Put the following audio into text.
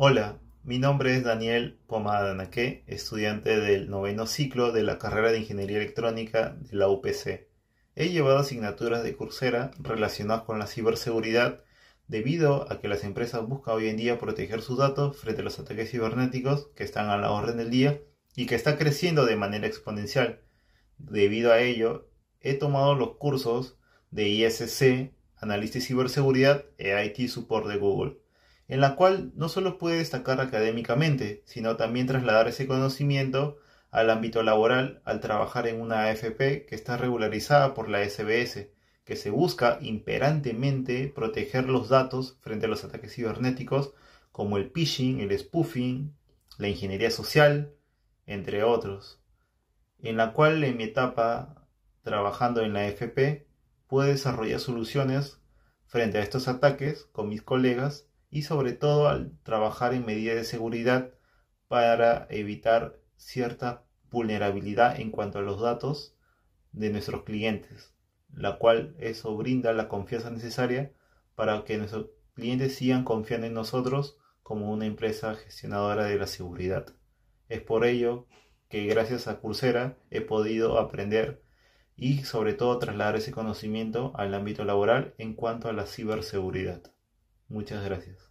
Hola, mi nombre es Daniel Pomada estudiante del noveno ciclo de la carrera de Ingeniería Electrónica de la UPC. He llevado asignaturas de Coursera relacionadas con la ciberseguridad debido a que las empresas buscan hoy en día proteger sus datos frente a los ataques cibernéticos que están a la orden del día y que están creciendo de manera exponencial. Debido a ello, he tomado los cursos de ISC, Análisis Ciberseguridad e IT Support de Google en la cual no solo puede destacar académicamente, sino también trasladar ese conocimiento al ámbito laboral al trabajar en una AFP que está regularizada por la SBS, que se busca imperantemente proteger los datos frente a los ataques cibernéticos como el phishing, el spoofing, la ingeniería social, entre otros, en la cual en mi etapa trabajando en la AFP pude desarrollar soluciones frente a estos ataques con mis colegas y sobre todo al trabajar en medidas de seguridad para evitar cierta vulnerabilidad en cuanto a los datos de nuestros clientes, la cual eso brinda la confianza necesaria para que nuestros clientes sigan confiando en nosotros como una empresa gestionadora de la seguridad. Es por ello que gracias a Coursera he podido aprender y sobre todo trasladar ese conocimiento al ámbito laboral en cuanto a la ciberseguridad. Muchas gracias.